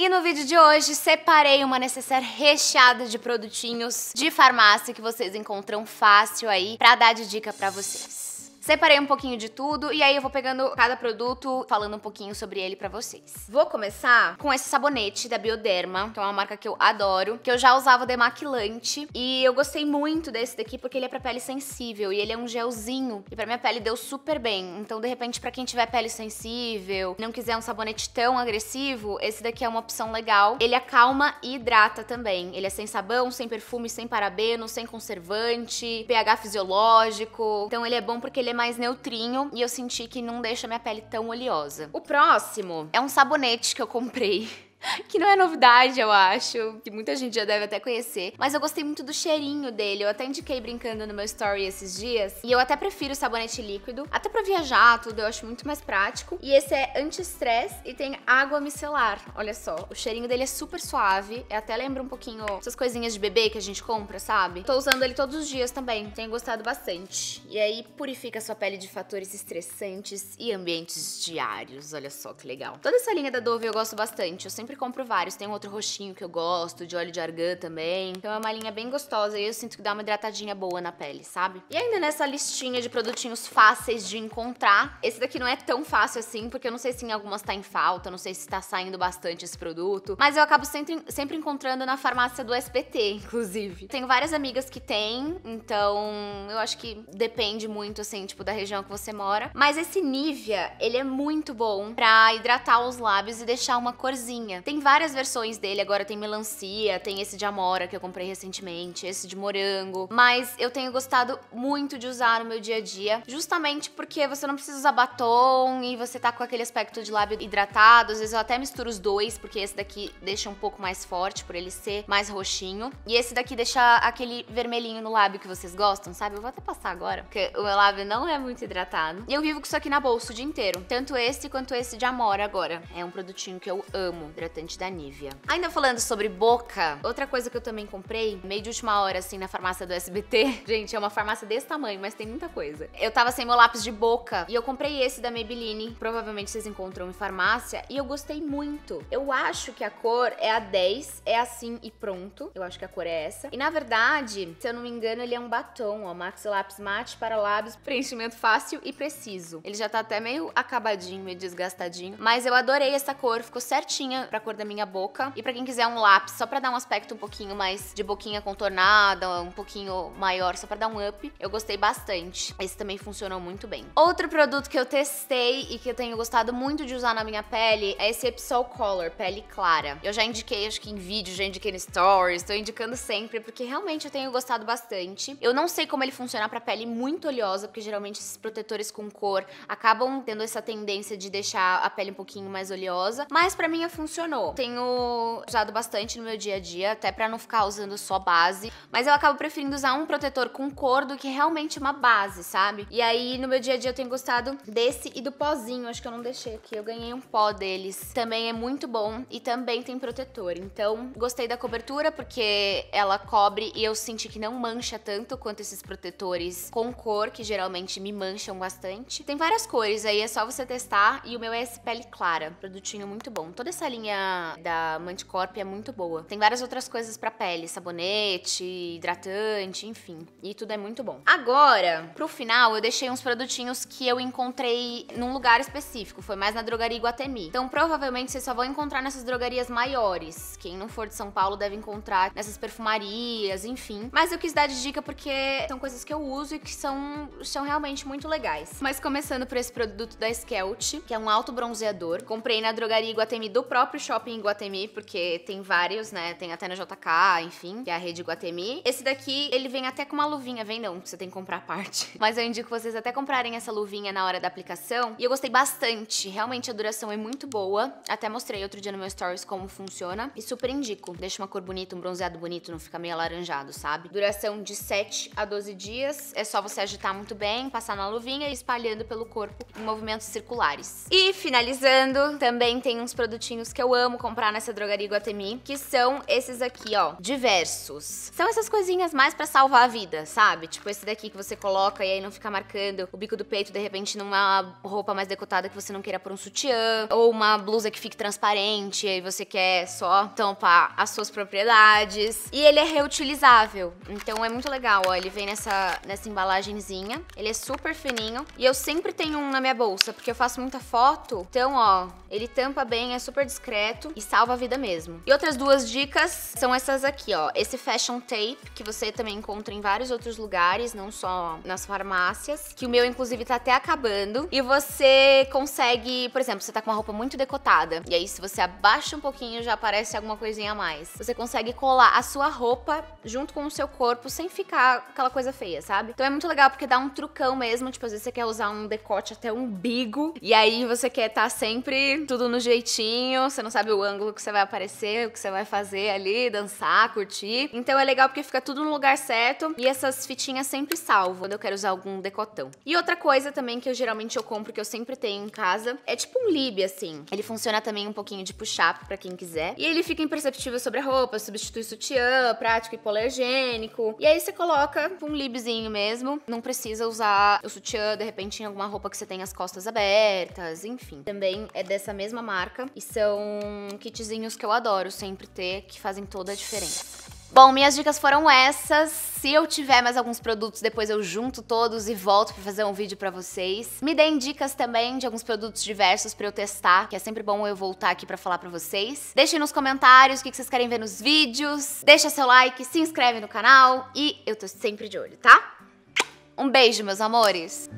E no vídeo de hoje separei uma necessaire recheada de produtinhos de farmácia que vocês encontram fácil aí para dar de dica para vocês. Separei um pouquinho de tudo e aí eu vou pegando cada produto, falando um pouquinho sobre ele pra vocês. Vou começar com esse sabonete da Bioderma, que é uma marca que eu adoro, que eu já usava demaquilante e eu gostei muito desse daqui porque ele é pra pele sensível e ele é um gelzinho e pra minha pele deu super bem. Então, de repente, pra quem tiver pele sensível, não quiser um sabonete tão agressivo, esse daqui é uma opção legal. Ele acalma e hidrata também. Ele é sem sabão, sem perfume, sem parabeno, sem conservante, pH fisiológico. Então, ele é bom porque ele é mais neutrinho e eu senti que não deixa minha pele tão oleosa. O próximo é um sabonete que eu comprei que não é novidade, eu acho, que muita gente já deve até conhecer. Mas eu gostei muito do cheirinho dele. Eu até indiquei brincando no meu story esses dias. E eu até prefiro sabonete líquido. Até pra viajar, tudo, eu acho muito mais prático. E esse é anti-estresse e tem água micelar. Olha só, o cheirinho dele é super suave. até lembra um pouquinho essas coisinhas de bebê que a gente compra, sabe? Tô usando ele todos os dias também. Tenho gostado bastante. E aí purifica sua pele de fatores estressantes e ambientes diários. Olha só que legal. Toda essa linha da Dove eu gosto bastante. Eu sempre sempre compro vários. Tem um outro roxinho que eu gosto, de óleo de argan também. Então é uma linha bem gostosa e eu sinto que dá uma hidratadinha boa na pele, sabe? E ainda nessa listinha de produtinhos fáceis de encontrar, esse daqui não é tão fácil assim, porque eu não sei se em algumas tá em falta, não sei se tá saindo bastante esse produto. Mas eu acabo sempre, sempre encontrando na farmácia do SBT, inclusive. Tenho várias amigas que têm, então eu acho que depende muito, assim, tipo, da região que você mora. Mas esse Nivea, ele é muito bom pra hidratar os lábios e deixar uma corzinha, é, tem várias versões dele, agora tem melancia, tem esse de amora que eu comprei recentemente, esse de morango, mas eu tenho gostado muito de usar no meu dia a dia, justamente porque você não precisa usar batom e você tá com aquele aspecto de lábio hidratado, às vezes eu até misturo os dois, porque esse daqui deixa um pouco mais forte, por ele ser mais roxinho, e esse daqui deixa aquele vermelhinho no lábio que vocês gostam, sabe? Eu vou até passar agora, porque o meu lábio não é muito hidratado, e eu vivo com isso aqui na bolsa o dia inteiro, tanto esse quanto esse de amora agora, é um produtinho que eu amo, hidratante da Nivea. Ainda falando sobre boca, outra coisa que eu também comprei, meio de última hora, assim, na farmácia do SBT. Gente, é uma farmácia desse tamanho, mas tem muita coisa. Eu tava sem meu lápis de boca e eu comprei esse da Maybelline. Provavelmente vocês encontram em farmácia e eu gostei muito. Eu acho que a cor é a 10, é assim e pronto. Eu acho que a cor é essa. E na verdade, se eu não me engano, ele é um batom, ó. Max Lápis Mate para lábios, preenchimento fácil e preciso. Ele já tá até meio acabadinho, meio desgastadinho. Mas eu adorei essa cor, ficou certinha pra pra cor da minha boca. E pra quem quiser um lápis, só pra dar um aspecto um pouquinho mais de boquinha contornada, um pouquinho maior, só pra dar um up, eu gostei bastante. Esse também funcionou muito bem. Outro produto que eu testei e que eu tenho gostado muito de usar na minha pele é esse Epsol Color, pele clara. Eu já indiquei, acho que em vídeo, já indiquei no Stories, tô indicando sempre, porque realmente eu tenho gostado bastante. Eu não sei como ele funciona pra pele muito oleosa, porque geralmente esses protetores com cor acabam tendo essa tendência de deixar a pele um pouquinho mais oleosa, mas pra mim funcionou funcionou. Tenho usado bastante no meu dia a dia, até para não ficar usando só base, mas eu acabo preferindo usar um protetor com cor do que realmente uma base, sabe? E aí no meu dia a dia eu tenho gostado desse e do pozinho, acho que eu não deixei aqui, eu ganhei um pó deles. Também é muito bom e também tem protetor. Então, gostei da cobertura porque ela cobre e eu senti que não mancha tanto quanto esses protetores com cor, que geralmente me mancham bastante. Tem várias cores aí, é só você testar e o meu é esse pele clara, produtinho muito bom. Toda essa linha da Manticorp é muito boa. Tem várias outras coisas para pele, sabonete, hidratante, enfim. E tudo é muito bom. Agora, pro final, eu deixei uns produtinhos que eu encontrei num lugar específico. Foi mais na drogaria Iguatemi. Então, provavelmente, vocês só vão encontrar nessas drogarias maiores. Quem não for de São Paulo deve encontrar nessas perfumarias, enfim. Mas eu quis dar de dica porque são coisas que eu uso e que são, são realmente muito legais. Mas começando por esse produto da Skelt, que é um alto bronzeador. Comprei na drogaria Iguatemi do próprio shopping em Guatemi, porque tem vários, né? Tem até na JK, enfim, que é a rede Guatemi. Esse daqui, ele vem até com uma luvinha, vem não, você tem que comprar a parte. Mas eu indico vocês até comprarem essa luvinha na hora da aplicação. E eu gostei bastante, realmente a duração é muito boa. Até mostrei outro dia no meu stories como funciona. E super indico, deixa uma cor bonita, um bronzeado bonito, não fica meio alaranjado, sabe? Duração de 7 a 12 dias, é só você agitar muito bem, passar na luvinha e espalhando pelo corpo em movimentos circulares. E finalizando, também tem uns produtinhos que eu eu amo comprar nessa drogaria Guatemi, que são esses aqui, ó, diversos. São essas coisinhas mais pra salvar a vida, sabe? Tipo esse daqui que você coloca e aí não fica marcando o bico do peito, de repente numa roupa mais decotada que você não queira por um sutiã, ou uma blusa que fique transparente e você quer só tampar as suas propriedades. E ele é reutilizável, então é muito legal, ó, ele vem nessa, nessa embalagenzinha, ele é super fininho e eu sempre tenho um na minha bolsa, porque eu faço muita foto, então, ó, ele tampa bem, é super discreto, e salva a vida mesmo. E outras duas dicas são essas aqui, ó. Esse fashion tape, que você também encontra em vários outros lugares, não só nas farmácias, que o meu, inclusive, tá até acabando. E você consegue, por exemplo, você tá com uma roupa muito decotada, e aí se você abaixa um pouquinho já aparece alguma coisinha a mais. Você consegue colar a sua roupa junto com o seu corpo sem ficar aquela coisa feia, sabe? Então é muito legal porque dá um trucão mesmo, tipo, às vezes você quer usar um decote até umbigo, e aí você quer estar tá sempre tudo no jeitinho, você não não sabe o ângulo que você vai aparecer, o que você vai fazer ali, dançar, curtir. Então é legal porque fica tudo no lugar certo e essas fitinhas sempre salvo quando eu quero usar algum decotão. E outra coisa também que eu geralmente eu compro, que eu sempre tenho em casa, é tipo um lib, assim. Ele funciona também um pouquinho de push-up pra quem quiser. E ele fica imperceptível sobre a roupa, substitui sutiã, prático e polergênico. E aí você coloca um libzinho mesmo. Não precisa usar o sutiã, de repente, em alguma roupa que você tem as costas abertas, enfim. Também é dessa mesma marca e são kitzinhos que eu adoro sempre ter, que fazem toda a diferença. Bom, minhas dicas foram essas. Se eu tiver mais alguns produtos, depois eu junto todos e volto para fazer um vídeo para vocês. Me deem dicas também de alguns produtos diversos para eu testar, que é sempre bom eu voltar aqui para falar para vocês. Deixem nos comentários o que vocês querem ver nos vídeos. Deixa seu like, se inscreve no canal e eu tô sempre de olho, tá? Um beijo, meus amores!